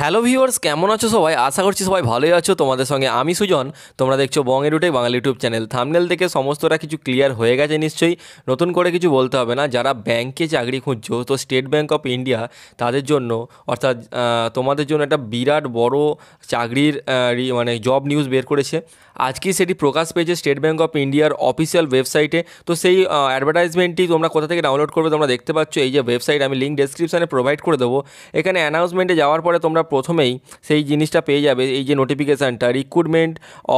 hello viewers কেমন আছো সবাই আশা করছি সবাই ভালোই আছো তোমাদের সঙ্গে আমি সুজন তোমরা দেখছো বং রুটে বাংলা ইউটিউব চ্যানেল থামনেল থেকে সমস্তটা কিছু ক্লিয়ার হয়ে গেছে নিশ্চয়ই নতুন করে কিছু বলতে হবে না যারা ব্যাংকে চাকরি খুঁজছো তো স্টেট ব্যাঙ্ক অফ ইন্ডিয়া তাদের জন্য অর্থাৎ তোমাদের জন্য একটা বিরাট বড় চাকরির মানে জব নিউজ বের করেছে আজকেই সেটি প্রকাশ পেয়েছে স্টেট ব্যাঙ্ক অফ ইন্ডিয়ার অফিসিয়াল ওয়েবসাইটে তো সেই অ্যাডভার্টাইজমেন্টটি তোমরা কোথা থেকে ডাউনলোড করবে তোমরা দেখতে পাচ্ছ এই যে ওয়েবসাইট আমি লিঙ্ক ডেসক্রিপশানে প্রোভাইড করে দেবো এখানে অ্যানাউন্সমেন্টে যাওয়ার পরে তোমরা প্রথমেই সেই জিনিসটা পেয়ে যাবে এই যে নোটিফিকেশানটা রিক্রুটমেন্ট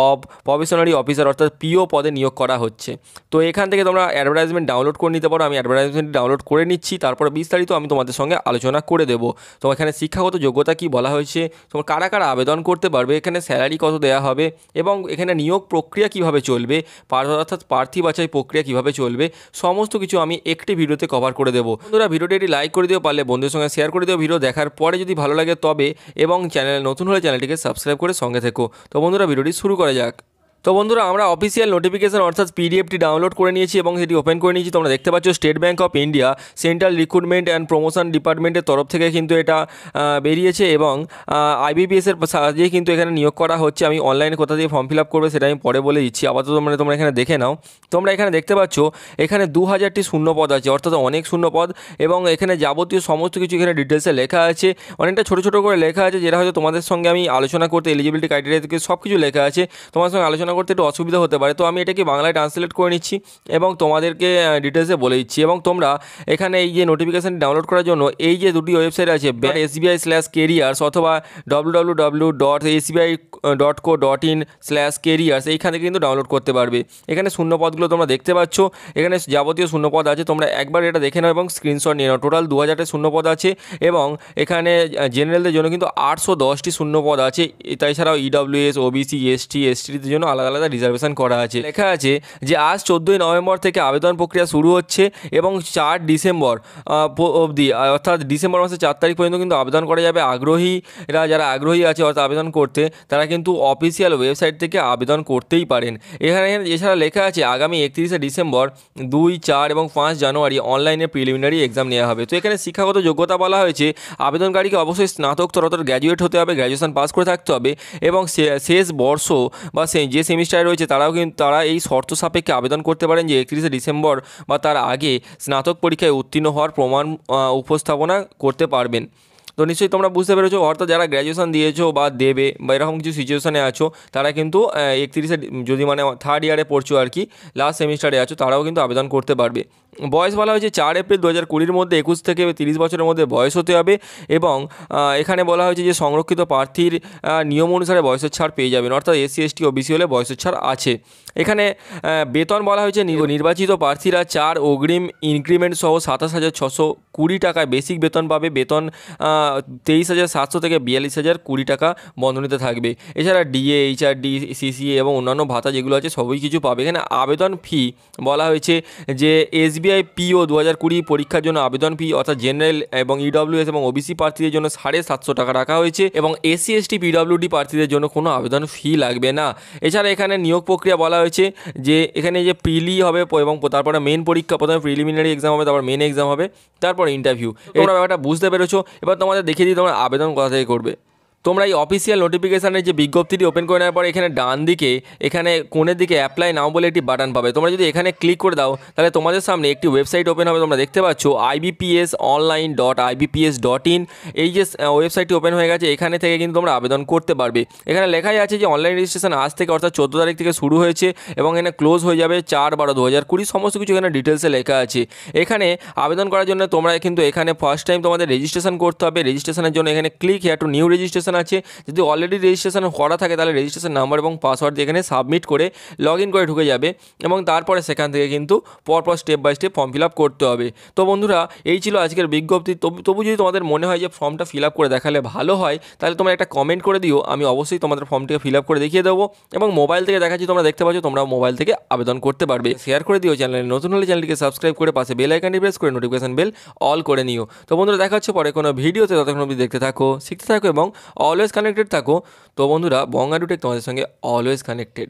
অফ প্রফেশনারি অফিসার অর্থাৎ পিও পদে নিয়োগ করা হচ্ছে তো এখান থেকে তোমরা অ্যাডভার্টাইজমেন্ট ডাউনলোড করে নিতে পারো আমি অ্যাডভার্টাইজমেন্ট ডাউনলোড করে নিচ্ছি তারপর বিস্তারিত আমি তোমাদের সঙ্গে আলোচনা করে দেবো তো এখানে শিক্ষাগত যোগ্যতা কি বলা হয়েছে তোমার কারা কারা আবেদন করতে পারবে এখানে স্যালারি কত দেওয়া হবে এবং এখানে নিয়োগ প্রক্রিয়া কিভাবে চলবে অর্থাৎ প্রার্থী বাছাই প্রক্রিয়া কিভাবে চলবে সমস্ত কিছু আমি একটি ভিডিওতে কভার করে দেবো বন্ধুরা ভিডিওটি লাইক করে দিও পারলে বন্ধুদের সঙ্গে শেয়ার করে দিও ভিডিও দেখার পরে যদি ভালো লাগে তবে এবং চ্যানেলে নতুন হলে চ্যানেলটিকে সাবস্ক্রাইব করে সঙ্গে থেকো তো বন্ধুরা ভিডিওটি শুরু করা যাক তো বন্ধুরা আমরা অফিসিয়াল নোটিফিকেশান অর্থাৎ পিডিএফটি ডাউনলোড করে নিয়েছি এবং সেটি ওপেন করে নিয়েছি তোমরা দেখতে পাচ্ছ state bank of India central recruitment and promotion ডিপার্টমেন্টের তরফ থেকে কিন্তু এটা বেরিয়েছে এবং আইবিপিএসের সাহায্যে কিন্তু এখানে নিয়োগ করা হচ্ছে আমি অনলাইনে কোথা দিয়ে ফর্ম ফিল আপ করবে সেটা আমি পরে বলে দিচ্ছি আপাতত মানে তোমরা এখানে দেখে নাও তোমরা এখানে দেখতে পাচ্ছ এখানে দু হাজারটি শূন্য পদ আছে অর্থাৎ অনেক শূন্য পদ এবং এখানে যাবতীয় সমস্ত কিছু এখানে ডিটেলসে লেখা আছে অনেকটা ছোটো ছোটো করে লেখা আছে যেটা হয়তো তোমাদের সঙ্গে আমি আলোচনা করতে এলিজিবিলিটি ক্রাইটেরিয়া থেকে সব কিছু লেখা আছে তোমার সঙ্গে আলোচনা গণনা করতে একটু অসুবিধা হতে পারে তো আমি এটাকে বাংলায় ট্রান্সলেট করে নিচ্ছি এবং তোমাদেরকে ডিটেলসে বলে দিচ্ছি এবং তোমরা এখানে এই যে নোটিফিকেশান ডাউনলোড করার জন্য এই যে দুটি ওয়েবসাইট আছে এসবিআই স্ল্যাশ কেরিয়ার্স অথবা W W W dot dot co dot in slash এইখানে কিন্তু ডাউনলোড করতে পারবে এখানে শূন্যপদগুলো তোমরা দেখতে পাচ্ছ এখানে যাবতীয় শূন্যপদ আছে তোমরা একবার এটা দেখে নাও এবং স্ক্রিনশট নিয়ে নাও টোটাল দু হাজারটা শূন্যপদ আছে এবং এখানে জেনারেলদের জন্য কিন্তু আটশো দশটি শূন্যপদ আছে তাই ছাড়াও ইডব্লিউএস e ওবিসি এসটি এসটিদের জন্য আলাদা আলাদা আলাদা রিজার্ভেশন করা আছে লেখা আছে যে আজ চোদ্দোই নভেম্বর থেকে আবেদন প্রক্রিয়া শুরু হচ্ছে এবং চার ডিসেম্বর অবধি অর্থাৎ ডিসেম্বর মাসের চার তারিখ পর্যন্ত কিন্তু আবেদন করা যাবে আগ্রহীরা যারা আগ্রহী আছে অর্থাৎ আবেদন করতে তারা কিন্তু অফিসিয়াল ওয়েবসাইট থেকে আবেদন করতেই পারেন এখানে এছাড়া লেখা আছে আগামী একত্রিশে ডিসেম্বর দুই চার এবং পাঁচ জানুয়ারি অনলাইনে প্রিলিমিনারি এক্সাম নেওয়া হবে তো এখানে শিক্ষাগত যোগ্যতা বলা হয়েছে আবেদনকারীকে অবশ্যই স্নাতক তরতর গ্র্যাজুয়েট হতে হবে গ্র্যাজুয়েশন পাস করে থাকতে হবে এবং শেষ বর্ষ বা যে সেমিস্টারে রয়েছে তারাও কিন্তু তারা এই শর্ত সাপেক্ষে আবেদন করতে পারেন যে একত্রিশে ডিসেম্বর বা তার আগে স্নাতক পরীক্ষায় উত্তীর্ণ হওয়ার প্রমাণ উপস্থাপনা করতে পারবেন তো নিশ্চয়ই তোমরা বুঝতে পেরেছো অর্থাৎ যারা গ্র্যাজুয়েশন দিয়েছো বা দেবে বা এরকম কিছু সিচুয়েশানে আছো তারা কিন্তু একত্রিশে যদি মানে থার্ড ইয়ারে পড়ছো আর কি লাস্ট সেমিস্টারে আছো তারাও কিন্তু আবেদন করতে পারবে বয়স বলা হয়েছে চার এপ্রিল দু হাজার কুড়ির মধ্যে একুশ থেকে তিরিশ বছরের মধ্যে বয়স হতে হবে এবং এখানে বলা হয়েছে যে সংরক্ষিত প্রার্থীর নিয়ম অনুসারে বয়সের ছাড় পেয়ে যাবেন অর্থাৎ এসসি এসটি ও বিসি হলে বয়সের ছাড় আছে এখানে বেতন বলা হয়েছে নির্বাচিত প্রার্থীরা চার অগ্রিম ইনক্রিমেন্ট সহ সাতাশ হাজার ছশো কুড়ি টাকা বেসিক বেতন পাবে বেতন তেইশ হাজার সাতশো থেকে বিয়াল্লিশ হাজার কুড়ি টাকা বন্ধনীতে থাকবে এছাড়া ডিএ এইচআরডি সিসিএ এবং অন্যান্য ভাতা যেগুলো আছে সবই কিছু পাবে এখানে আবেদন ফি বলা হয়েছে যে এস এসবিআই পিও দু হাজার কুড়ি পরীক্ষার জন্য আবেদন ফি অর্থাৎ জেনারেল এবং ইডব্লিউএস e এবং ওবিসি প্রার্থীদের জন্য সাড়ে সাতশো টাকা রাখা হয়েছে এবং এসসি এসটি পিডব্লিউডি প্রার্থীদের জন্য কোনো আবেদন ফি লাগবে না এছাড়া এখানে নিয়োগ প্রক্রিয়া বলা হয়েছে যে এখানে যে প্রিলি হবে এবং তারপরে মেন পরীক্ষা প্রথমে প্রিলিমিনারি এক্সাম হবে তারপর মেন এক্সাম হবে তারপর ইন্টারভিউ তোমরা ব্যাপারটা বুঝতে পেরেছো এবার তোমাদের দেখিয়ে দিই তোমার আবেদন কোথা থেকে করবে তোমরা এই অফিসিয়াল নোটিফিকেশানের যে বিজ্ঞপ্তিটি ওপেন করে নেওয়ার পর এখানে ডান দিকে এখানে কোণের দিকে অ্যাপ্লাই নাও বলে একটি বাটন পাবে তোমরা যদি এখানে ক্লিক করে দাও তাহলে তোমাদের সামনে একটি ওয়েবসাইট ওপেন হবে তোমরা দেখতে পাচ্ছ IBPS online dot IBPS dot in এই যে ওয়েবসাইটটি ওপেন হয়ে গেছে এখানে থেকে কিন্তু তোমরা আবেদন করতে পারবে এখানে লেখাই আছে যে অনলাইন রেজিস্ট্রেশন আজ থেকে অর্থাৎ চোদ্দো তারিখ থেকে শুরু হয়েছে এবং এখানে ক্লোজ হয়ে যাবে চার বারো দু হাজার কুড়ি সমস্ত কিছু এখানে ডিটেলসে লেখা আছে এখানে আবেদন করার জন্য তোমরা কিন্তু এখানে ফার্স্ট টাইম তোমাদের রেজিস্ট্রেশন করতে হবে রেজিস্ট্রেশনের জন্য এখানে click here to new registration registration আছে যদি অলরেডি রেজিস্ট্রেশন করা থাকে তাহলে রেজিস্ট্রেশন নাম্বার এবং পাসওয়ার্ড দিয়ে এখানে সাবমিট করে লগ ইন করে ঢুকে যাবে এবং তারপরে সেখান থেকে কিন্তু পরপর step by step form fill up করতে হবে তো বন্ধুরা এই ছিল আজকের বিজ্ঞপ্তি তবু যদি তোমাদের মনে হয় যে ফর্মটা ফিল আপ করে দেখালে ভালো হয় তাহলে তোমরা একটা কমেন্ট করে দিও আমি অবশ্যই তোমাদের ফর্মটিকে ফিল আপ করে দেখিয়ে দেবো এবং মোবাইল থেকে দেখাচ্ছি তোমরা দেখতে পাচ্ছ তোমরা মোবাইল থেকে আবেদন করতে পারবে শেয়ার করে দিও চ্যানেলে নতুন হলে চ্যানেলটিকে সাবস্ক্রাইব করে পাশে বেল আইকানটি প্রেস করে নোটিফিকেশন বেল অল করে নিও তো বন্ধুরা দেখাচ্ছ পরে কোনো ভিডিওতে ততক্ষণ অবধি দেখতে থাকো শিখতে থাকো এবং অলওয়েজ কানেক্টেড থাকো তো বন্ধুরা বঙ্গা টেক তোমাদের সঙ্গে অলওয়েজ কানেক্টেড